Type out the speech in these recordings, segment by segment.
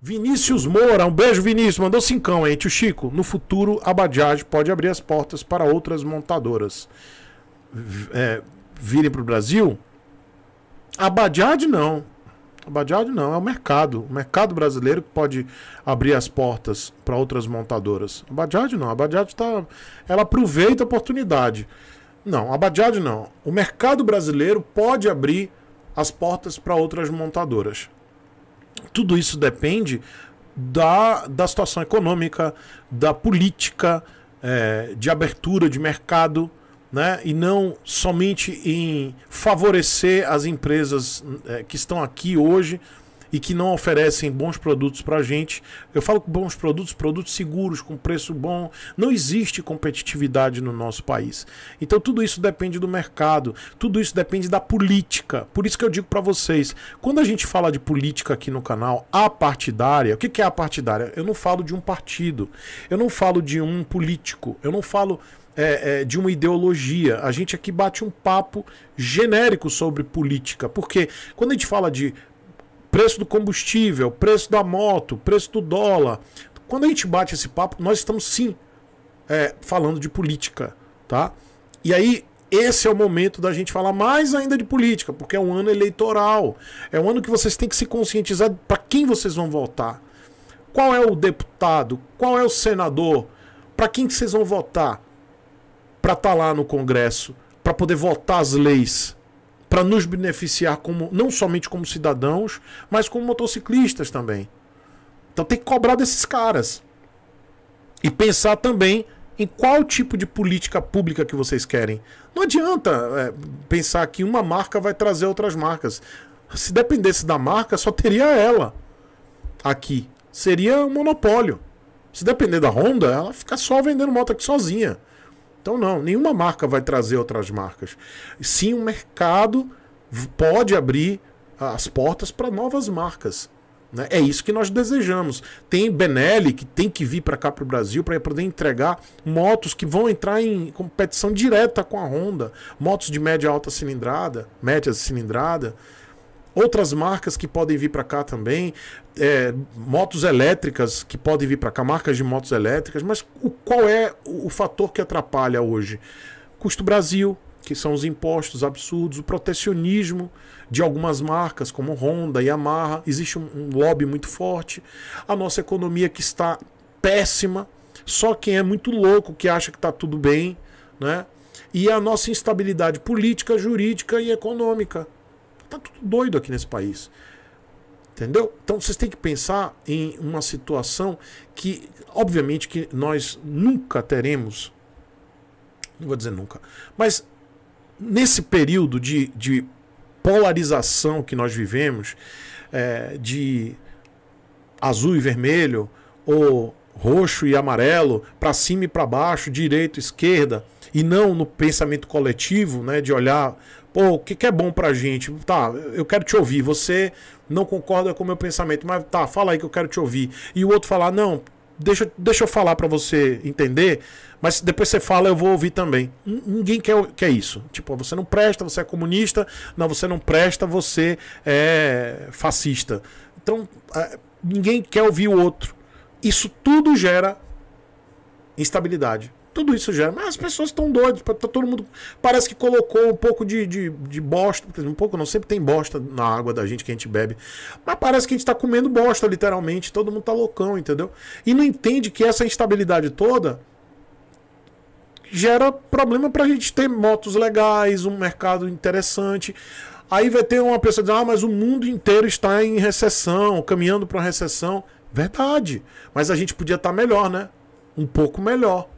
Vinícius Moura, um beijo, Vinícius. Mandou cincão aí, tio Chico. No futuro, a Bajaj pode abrir as portas para outras montadoras é, virem para o Brasil? A Bajaj não. A Bajaj não, é o mercado. O mercado brasileiro que pode abrir as portas para outras montadoras. A Bajaj não. A Bajaj tá, ela aproveita a oportunidade. Não, a Bajaj não. O mercado brasileiro pode abrir as portas para outras montadoras tudo isso depende da, da situação econômica, da política é, de abertura de mercado, né? e não somente em favorecer as empresas é, que estão aqui hoje e que não oferecem bons produtos para a gente. Eu falo bons produtos, produtos seguros, com preço bom. Não existe competitividade no nosso país. Então tudo isso depende do mercado, tudo isso depende da política. Por isso que eu digo para vocês, quando a gente fala de política aqui no canal, a partidária, o que é a partidária? Eu não falo de um partido, eu não falo de um político, eu não falo é, é, de uma ideologia. A gente aqui bate um papo genérico sobre política, porque quando a gente fala de preço do combustível, preço da moto, preço do dólar. Quando a gente bate esse papo, nós estamos sim é, falando de política, tá? E aí esse é o momento da gente falar mais ainda de política, porque é um ano eleitoral, é um ano que vocês têm que se conscientizar para quem vocês vão votar, qual é o deputado, qual é o senador, para quem que vocês vão votar, para estar tá lá no Congresso, para poder votar as leis para nos beneficiar como não somente como cidadãos, mas como motociclistas também. Então tem que cobrar desses caras. E pensar também em qual tipo de política pública que vocês querem. Não adianta é, pensar que uma marca vai trazer outras marcas. Se dependesse da marca, só teria ela aqui. Seria um monopólio. Se depender da Honda, ela fica só vendendo moto aqui sozinha. Então, não, nenhuma marca vai trazer outras marcas. Sim, o mercado pode abrir ah, as portas para novas marcas. Né? É isso que nós desejamos. Tem Benelli que tem que vir para cá para o Brasil para poder entregar motos que vão entrar em competição direta com a Honda, motos de média alta cilindrada, média cilindrada outras marcas que podem vir para cá também, é, motos elétricas que podem vir para cá, marcas de motos elétricas, mas o, qual é o, o fator que atrapalha hoje? Custo Brasil, que são os impostos absurdos, o protecionismo de algumas marcas como Honda, e Yamaha, existe um, um lobby muito forte, a nossa economia que está péssima, só quem é muito louco que acha que está tudo bem, né? E a nossa instabilidade política, jurídica e econômica. Tá tudo doido aqui nesse país. Entendeu? Então vocês têm que pensar em uma situação que, obviamente, que nós nunca teremos. Não vou dizer nunca. Mas nesse período de, de polarização que nós vivemos, é, de azul e vermelho, ou roxo e amarelo, para cima e para baixo, direito, esquerda, e não no pensamento coletivo, né, de olhar Pô, o que, que é bom pra gente? Tá, eu quero te ouvir. Você não concorda com o meu pensamento, mas tá, fala aí que eu quero te ouvir. E o outro falar, não, deixa, deixa eu falar para você entender, mas depois você fala, eu vou ouvir também. Ninguém quer, quer isso. Tipo, você não presta, você é comunista, não, você não presta, você é fascista. Então, é, ninguém quer ouvir o outro. Isso tudo gera instabilidade. Tudo isso gera. Mas as pessoas estão doidas. Tá todo mundo. Parece que colocou um pouco de, de, de bosta. Um pouco, não sempre tem bosta na água da gente que a gente bebe. Mas parece que a gente está comendo bosta, literalmente. Todo mundo tá loucão, entendeu? E não entende que essa instabilidade toda gera problema para a gente ter motos legais, um mercado interessante. Aí vai ter uma pessoa dizendo, ah, mas o mundo inteiro está em recessão, caminhando para uma recessão. Verdade. Mas a gente podia estar tá melhor, né? Um pouco melhor.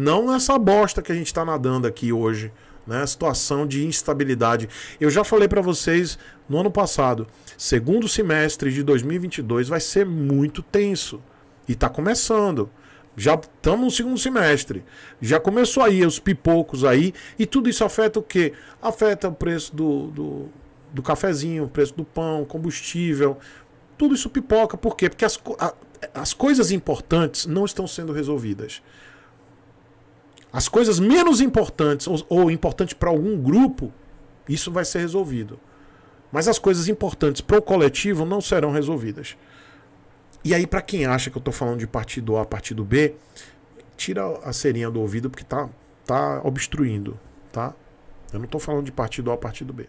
Não nessa bosta que a gente está nadando aqui hoje, né? Situação de instabilidade. Eu já falei para vocês no ano passado, segundo semestre de 2022 vai ser muito tenso e está começando. Já estamos no segundo semestre. Já começou aí os pipocos aí. E tudo isso afeta o quê? Afeta o preço do, do, do cafezinho, o preço do pão, combustível. Tudo isso pipoca. Por quê? Porque as, a, as coisas importantes não estão sendo resolvidas. As coisas menos importantes ou, ou importante para algum grupo, isso vai ser resolvido. Mas as coisas importantes para o coletivo não serão resolvidas. E aí, para quem acha que eu estou falando de partido A, partido B, tira a serinha do ouvido porque tá, tá obstruindo, tá? Eu não estou falando de partido A, partido B.